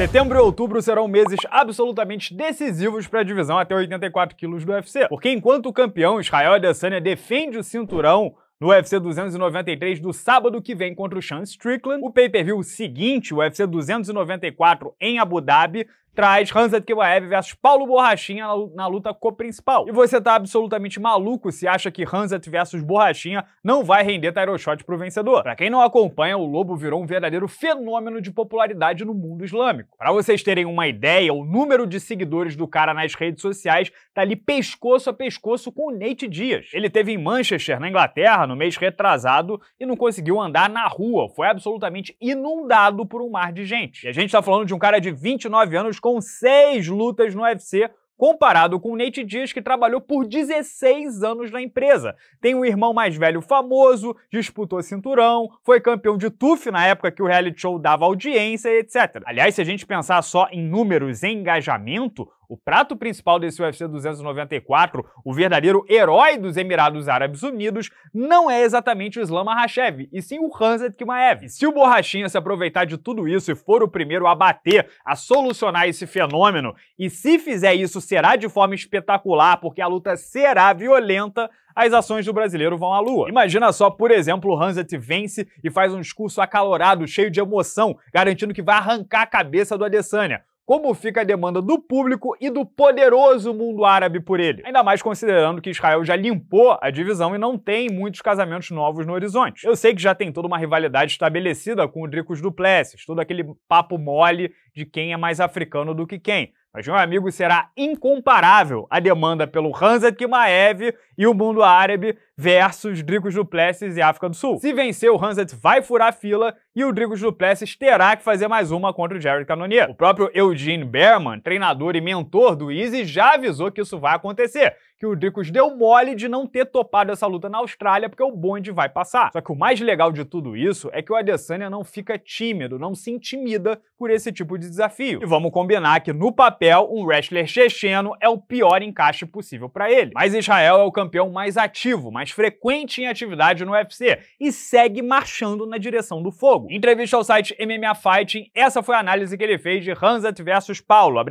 Setembro e outubro serão meses absolutamente decisivos para a divisão até 84 quilos do UFC, porque enquanto o campeão Israel Adesanya defende o cinturão no UFC 293 do sábado que vem contra o Sean Strickland, o pay-per-view seguinte, o UFC 294 em Abu Dhabi, traz Hamzat Kibaev versus Paulo Borrachinha na luta co-principal. E você tá absolutamente maluco se acha que Hamzat versus Borrachinha não vai render title shot pro vencedor. Pra quem não acompanha, o Lobo virou um verdadeiro fenômeno de popularidade no mundo islâmico. Para vocês terem uma ideia, o número de seguidores do cara nas redes sociais tá ali pescoço a pescoço com o Nate Dias. Ele teve em Manchester, na Inglaterra, no mês retrasado e não conseguiu andar na rua. Foi absolutamente inundado por um mar de gente. E a gente tá falando de um cara de 29 anos com com seis lutas no UFC, comparado com o Nate Diaz, que trabalhou por 16 anos na empresa. Tem um irmão mais velho famoso, disputou cinturão, foi campeão de TUF na época que o reality show dava audiência, etc. Aliás, se a gente pensar só em números e engajamento, o prato principal desse UFC 294, o verdadeiro herói dos Emirados Árabes Unidos, não é exatamente o Islam Makhachev, e sim o Khamzat Chimaev. Se o Borrachinha se aproveitar de tudo isso e for o primeiro a bater, a solucionar esse fenômeno, e se fizer isso será de forma espetacular, porque a luta será violenta, as ações do brasileiro vão à lua. Imagina só, por exemplo, o Hanset vence e faz um discurso acalorado, cheio de emoção, garantindo que vai arrancar a cabeça do Adesanya como fica a demanda do público e do poderoso mundo árabe por ele. Ainda mais considerando que Israel já limpou a divisão e não tem muitos casamentos novos no horizonte. Eu sei que já tem toda uma rivalidade estabelecida com o Dricos Duplessis, todo aquele papo mole de quem é mais africano do que quem. Mas, meu amigo, será incomparável a demanda pelo Hamza Kimaev e o mundo árabe versus Dricos Duplessis e África do Sul. Se vencer, o Hansat vai furar a fila e o Dricos Duplessis terá que fazer mais uma contra o Jared Cannonier. O próprio Eugene Berman, treinador e mentor do Easy, já avisou que isso vai acontecer, que o Dricos deu mole de não ter topado essa luta na Austrália porque o bonde vai passar. Só que o mais legal de tudo isso é que o Adesanya não fica tímido, não se intimida por esse tipo de desafio. E vamos combinar que no papel papel, um wrestler checheno é o pior encaixe possível para ele. Mas Israel é o campeão mais ativo, mais frequente em atividade no UFC e segue marchando na direção do fogo. Em entrevista ao site MMA Fighting, essa foi a análise que ele fez de Hanzat versus Paulo,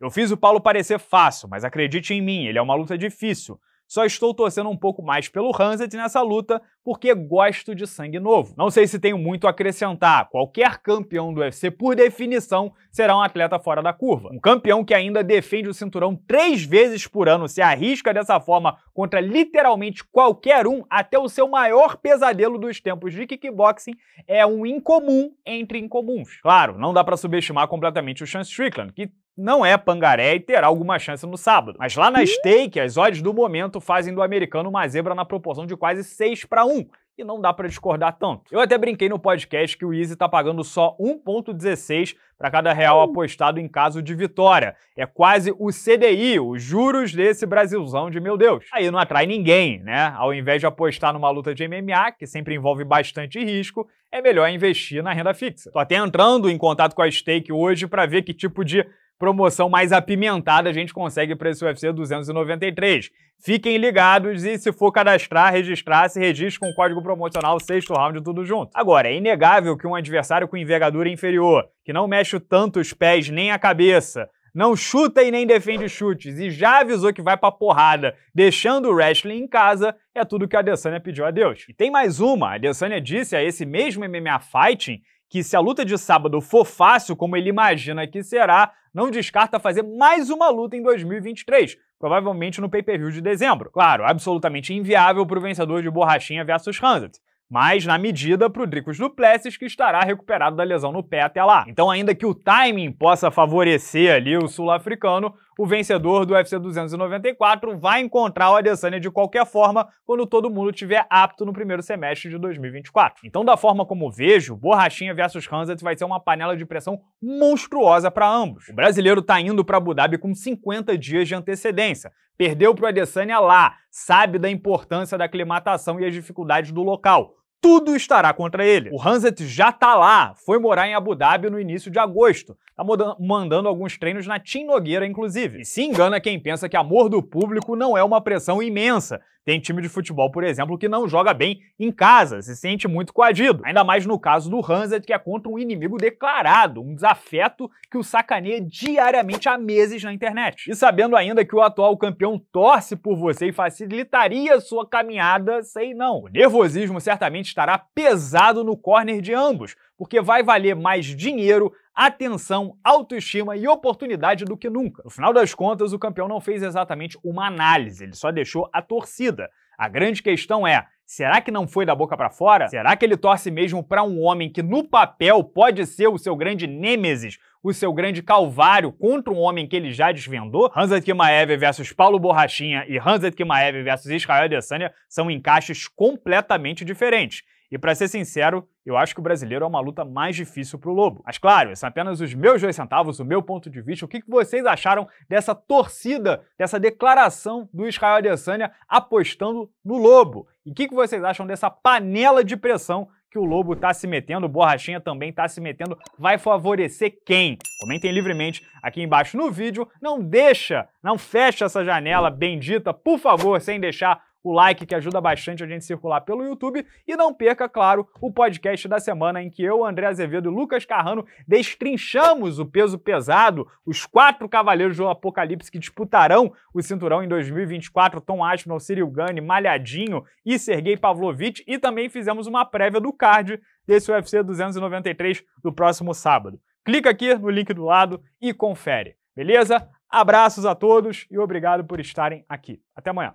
Eu fiz o Paulo parecer fácil, mas acredite em mim, ele é uma luta difícil só estou torcendo um pouco mais pelo Hansett nessa luta porque gosto de sangue novo. Não sei se tenho muito a acrescentar. Qualquer campeão do UFC, por definição, será um atleta fora da curva. Um campeão que ainda defende o cinturão três vezes por ano se arrisca dessa forma contra literalmente qualquer um, até o seu maior pesadelo dos tempos de kickboxing é um incomum entre incomuns. Claro, não dá para subestimar completamente o Sean Strickland, que não é pangaré e terá alguma chance no sábado. Mas lá na stake, as odds do momento fazem do americano uma zebra na proporção de quase 6 para 1. E não dá para discordar tanto. Eu até brinquei no podcast que o Easy tá pagando só 1,16 para cada real hum. apostado em caso de vitória. É quase o CDI, os juros desse Brasilzão de meu Deus. Aí não atrai ninguém, né? Ao invés de apostar numa luta de MMA, que sempre envolve bastante risco, é melhor investir na renda fixa. Tô até entrando em contato com a stake hoje para ver que tipo de promoção mais apimentada a gente consegue para esse UFC 293. Fiquem ligados e se for cadastrar, registrar, se registre com o código promocional sexto round tudo junto. Agora, é inegável que um adversário com envergadura inferior, que não mexe tanto os pés nem a cabeça, não chuta e nem defende chutes e já avisou que vai pra porrada, deixando o wrestling em casa, é tudo que a Adesanya pediu a Deus. E tem mais uma, a Adesanya disse a esse mesmo MMA Fighting que se a luta de sábado for fácil, como ele imagina que será, não descarta fazer mais uma luta em 2023, provavelmente no pay-per-view de dezembro. Claro, absolutamente inviável para o vencedor de Borrachinha versus Hanset, mas na medida para o Dricos Duplessis, que estará recuperado da lesão no pé até lá. Então, ainda que o timing possa favorecer ali o sul-africano, o vencedor do UFC 294 vai encontrar o Adesanya de qualquer forma quando todo mundo tiver apto no primeiro semestre de 2024. Então, da forma como vejo, Borrachinha versus Hanset vai ser uma panela de pressão monstruosa para ambos. O brasileiro está indo para Abu Dhabi com 50 dias de antecedência. Perdeu para o Adesanya lá, sabe da importância da aclimatação e as dificuldades do local tudo estará contra ele. O Hanset já tá lá, foi morar em Abu Dhabi no início de agosto. Tá mandando alguns treinos na Tim Nogueira, inclusive. E se engana quem pensa que amor do público não é uma pressão imensa, tem time de futebol, por exemplo, que não joga bem em casa, se sente muito coadido. Ainda mais no caso do Hanzard, que é contra um inimigo declarado, um desafeto que o sacaneia diariamente há meses na internet. E sabendo ainda que o atual campeão torce por você e facilitaria sua caminhada, sei não. O nervosismo certamente estará pesado no corner de ambos, porque vai valer mais dinheiro, atenção, autoestima e oportunidade do que nunca. No final das contas, o campeão não fez exatamente uma análise, ele só deixou a torcida. A grande questão é: será que não foi da boca para fora? Será que ele torce mesmo para um homem que no papel pode ser o seu grande nêmesis, o seu grande calvário contra um homem que ele já desvendou? Hanzat Kimaev versus Paulo Borrachinha e Hanzat Kimaev versus Israel Adesanya são encaixes completamente diferentes. E para ser sincero, eu acho que o brasileiro é uma luta mais difícil para o Lobo. Mas claro, são apenas os meus dois centavos, o meu ponto de vista. O que vocês acharam dessa torcida, dessa declaração do Israel Adesanya apostando no Lobo? E o que vocês acham dessa panela de pressão que o Lobo tá se metendo, o Borrachinha também tá se metendo, vai favorecer quem? Comentem livremente aqui embaixo no vídeo, não deixa, não fecha essa janela bendita, por favor, sem deixar o like que ajuda bastante a gente circular pelo YouTube e não perca, claro, o podcast da semana em que eu, André Azevedo e Lucas Carrano destrinchamos o peso pesado, os quatro cavaleiros do apocalipse que disputarão o cinturão em 2024, Tom Aspinall, Cyril Gane, Malhadinho e Sergei Pavlovich e também fizemos uma prévia do card desse UFC 293 do próximo sábado. Clica aqui no link do lado e confere, beleza? Abraços a todos e obrigado por estarem aqui. Até amanhã.